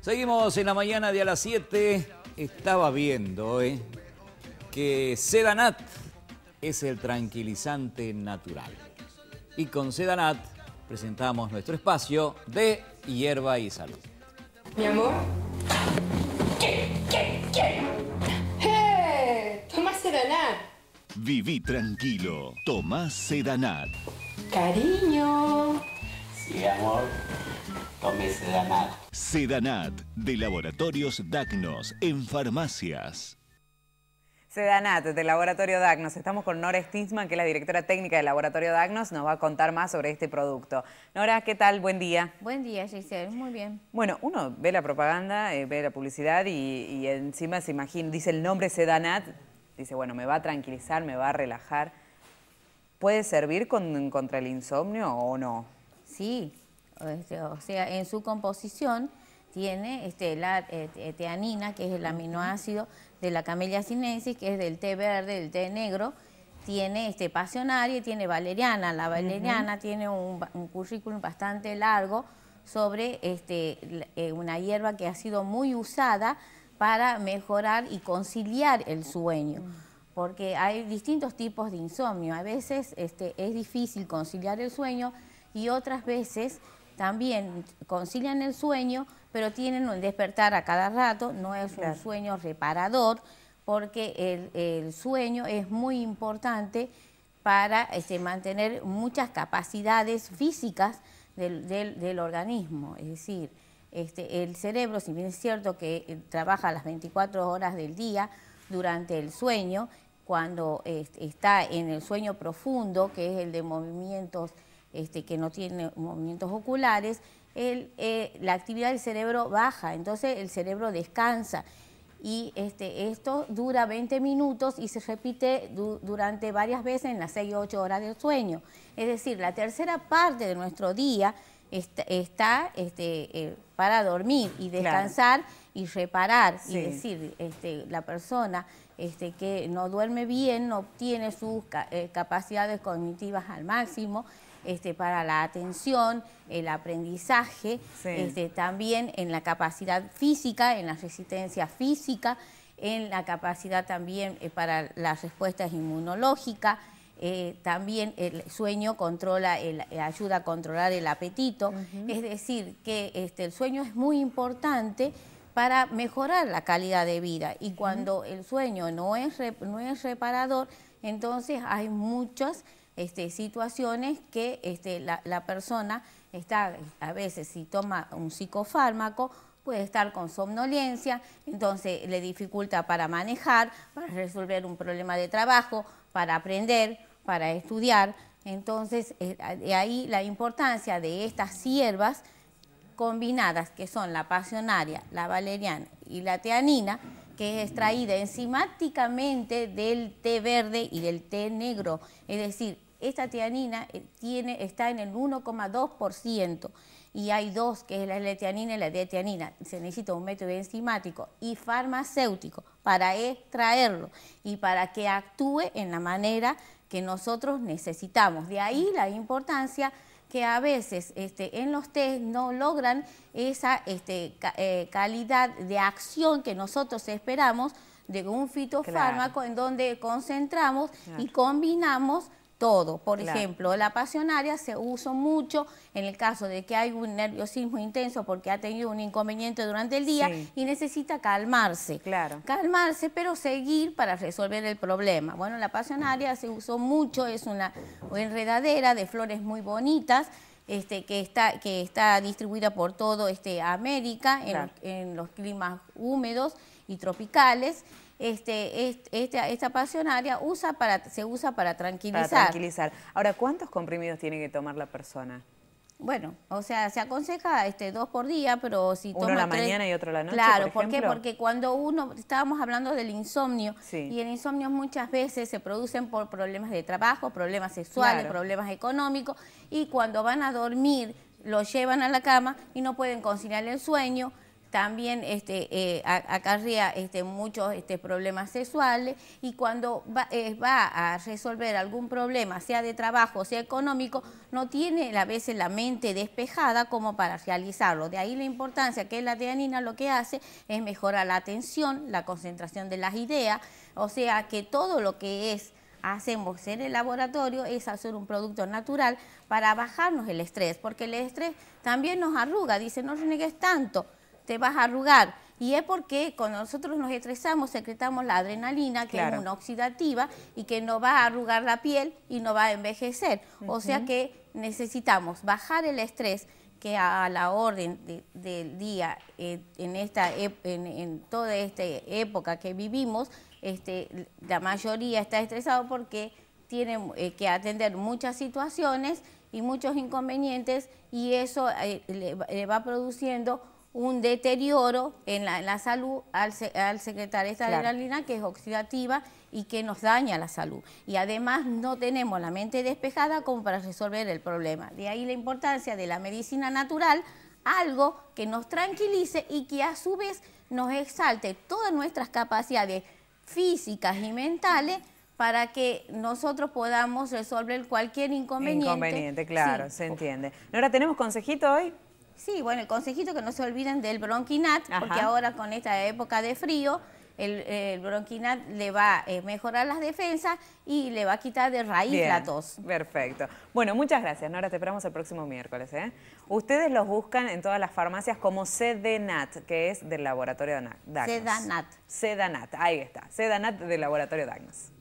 Seguimos en la mañana de a las 7. Estaba viendo eh, que Sedanat es el tranquilizante natural. Y con Sedanat presentamos nuestro espacio de hierba y salud. Mi amor. ¿Qué, qué, qué? ¡Eh! Sedanat. Viví tranquilo. Tomás Sedanat. Cariño y amor, Sedanat. Sedanat, de Laboratorios Dagnos, en farmacias. Sedanat, de Laboratorio Dagnos. Estamos con Nora Stinsman, que es la directora técnica del Laboratorio Dagnos, nos va a contar más sobre este producto. Nora, ¿qué tal? Buen día. Buen día, Giselle. Muy bien. Bueno, uno ve la propaganda, eh, ve la publicidad y, encima se imagina, dice el nombre Sedanat, dice, bueno, me va a tranquilizar, me va a relajar. ¿Puede servir contra el insomnio o no? Sí, este, o sea, en su composición tiene este, la este, teanina, que es el aminoácido de la camellia sinensis, que es del té verde, del té negro, tiene este, pasionaria, tiene valeriana. La valeriana tiene un, currículum bastante largo sobre este, eh, una hierba que ha sido muy usada para mejorar y conciliar el sueño. Porque hay distintos tipos de insomnio. A veces este, es difícil conciliar el sueño, y otras veces también concilian el sueño, pero tienen un despertar a cada rato, no es un sueño reparador, porque el, sueño es muy importante para este, mantener muchas capacidades físicas del, organismo. Es decir, este, el cerebro, si bien es cierto que eh, trabaja las 24 horas del día durante el sueño, cuando este, está en el sueño profundo, que es el de movimientos este, que no tiene movimientos oculares, eh, la actividad del cerebro baja, entonces el cerebro descansa. Y este, esto dura 20 minutos y se repite durante varias veces en las 6 o 8 horas del sueño. Es decir, la tercera parte de nuestro día está, este, eh, para dormir y descansar y reparar. Es Y decir, la persona que no duerme bien no obtiene sus eh, capacidades cognitivas al máximo este, para la atención, el aprendizaje, este, también en la capacidad física, en la resistencia física, en la capacidad también eh, para las respuestas inmunológicas. Eh, también el sueño controla, el, eh, ayuda a controlar el apetito. Es decir, que este, el sueño es muy importante para mejorar la calidad de vida. Y cuando el sueño no es, no es reparador, entonces hay muchas este, situaciones que este, la, persona está, a veces si toma un psicofármaco, puede estar con somnolencia, entonces le dificulta para manejar, para resolver un problema de trabajo, para aprender, para estudiar. Entonces, eh, de ahí la importancia de estas hierbas combinadas, que son la pasionaria, la valeriana y la teanina, que es extraída enzimáticamente del té verde y del té negro, es decir, esta tianina eh, tiene, está en el 1,2% y hay dos, que es la Letianina tianina y la dietianina. Se necesita un método enzimático y farmacéutico para extraerlo y para que actúe en la manera que nosotros necesitamos. De ahí la importancia que a veces este, en los test no logran esa este, eh, calidad de acción que nosotros esperamos de un fitofármaco en donde concentramos y combinamos todo. Por ejemplo, la pasionaria se usa mucho en el caso de que hay un nerviosismo intenso porque ha tenido un inconveniente durante el día y necesita calmarse. Claro. Calmarse, pero seguir para resolver el problema. Bueno, la pasionaria se usa mucho, es una enredadera de flores muy bonitas. Este, que, está, que está distribuida por todo este, América, en los climas húmedos y tropicales este, este esta, pasionaria usa para, se usa para tranquilizar. Para tranquilizar. Ahora, ¿cuántos comprimidos tiene que tomar la persona? Bueno, o sea, se aconseja este, dos por día, pero si toma uno la mañana y otro la noche. Claro, ¿por, qué? Porque cuando uno estábamos hablando del insomnio y el insomnio muchas veces se producen por problemas de trabajo, problemas sexuales, problemas económicos y cuando van a dormir lo llevan a la cama y no pueden conciliar el sueño también este, eh, acarrea este, muchos este, problemas sexuales y cuando eh, va, a resolver algún problema, sea de trabajo, sea económico, no tiene a veces la mente despejada como para realizarlo. De ahí la importancia que la teanina lo que hace es mejorar la atención, la concentración de las ideas, o sea que todo lo que es hacemos en el laboratorio es hacer un producto natural para bajarnos el estrés, porque el estrés también nos arruga, dice no renegues tanto, te vas a arrugar. Y es porque cuando nosotros nos estresamos, secretamos la adrenalina, que es una oxidativa y que no va a arrugar la piel y no va a envejecer. O sea que necesitamos bajar el estrés que a la orden del día eh, en esta en, toda esta época que vivimos este, la mayoría está estresado porque tiene eh, que atender muchas situaciones y muchos inconvenientes y eso eh, le va produciendo un deterioro en la, salud al, secretar esta esta que es oxidativa y que nos daña la salud. Y además no tenemos la mente despejada como para resolver el problema. De ahí la importancia de la medicina natural, algo que nos tranquilice y que a su vez nos exalte todas nuestras capacidades físicas y mentales para que nosotros podamos resolver cualquier inconveniente. Inconveniente, claro, se entiende. Nora, ¿tenemos consejito hoy? Sí, bueno, el consejito que no se olviden del bronquinat, porque ahora con esta época de frío, el, bronquinat le va a eh, mejorar las defensas y le va a quitar de raíz la tos. Perfecto. Bueno, muchas gracias, Nora. Te esperamos el próximo miércoles. ¿eh? Ustedes los buscan en todas las farmacias como CDNAT, que es del laboratorio de Dagnos. CEDANAT. CEDANAT, ahí está. CEDANAT del laboratorio Dagnos.